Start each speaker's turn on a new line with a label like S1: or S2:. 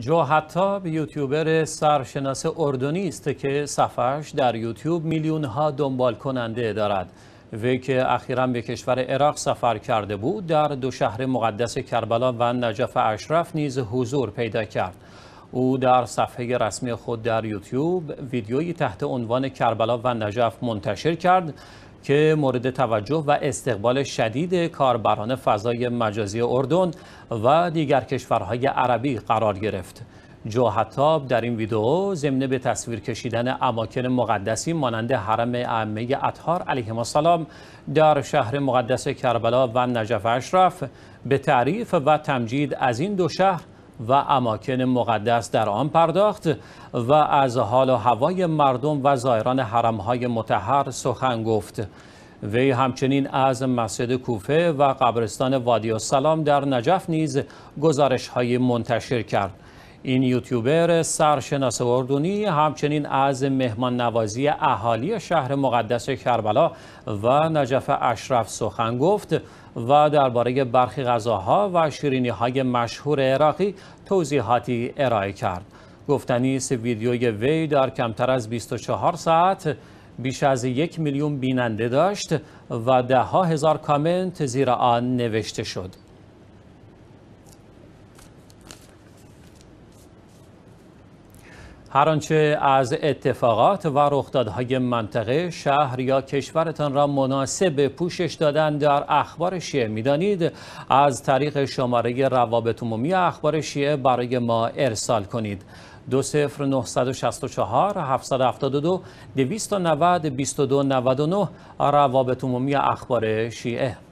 S1: جو حتاب یوتیوبر سرشناس اردنی است که صفحش در یوتیوب میلیون ها دنبال کننده دارد وی که اخیرا به کشور عراق سفر کرده بود در دو شهر مقدس کربلا و نجف اشرف نیز حضور پیدا کرد او در صفحه رسمی خود در یوتیوب ویدیویی تحت عنوان کربلا و نجف منتشر کرد که مورد توجه و استقبال شدید کاربران فضای مجازی اردن و دیگر کشورهای عربی قرار گرفت. جو در این ویدئو ضمن به تصویر کشیدن اماکن مقدسی مانند حرم ائمه اطهار علیهم السلام در شهر مقدس کربلا و نجف اشرف به تعریف و تمجید از این دو شهر و اماکن مقدس در آن پرداخت و از حال و هوای مردم و زائران حرمهای متحر سخن گفت وی همچنین از مسجد کوفه و قبرستان وادی السلام در نجف نیز گزارش های منتشر کرد این یوتیوبر سرشناس اردنی همچنین از مهمان نوازی اهالی شهر مقدس کربلا و نجف اشرف سخن گفت و درباره برخی غذاها و شیرینی های مشهور عراقی توضیحاتی ارائه کرد گفتنی است ویدیوی وی در کمتر از 24 ساعت بیش از یک میلیون بیننده داشت و ده ها هزار کامنت زیر آن نوشته شد هر آنچه از اتفاقات و رخدادهای منطقه شهر یا کشورتان را مناسب پوشش دادن در اخبار شیعه میدانید از طریق شماره روابط عمومی اخبار شیعه برای ما ارسال کنید 20964 772 290 2299 روابط عمومی اخبار شیعه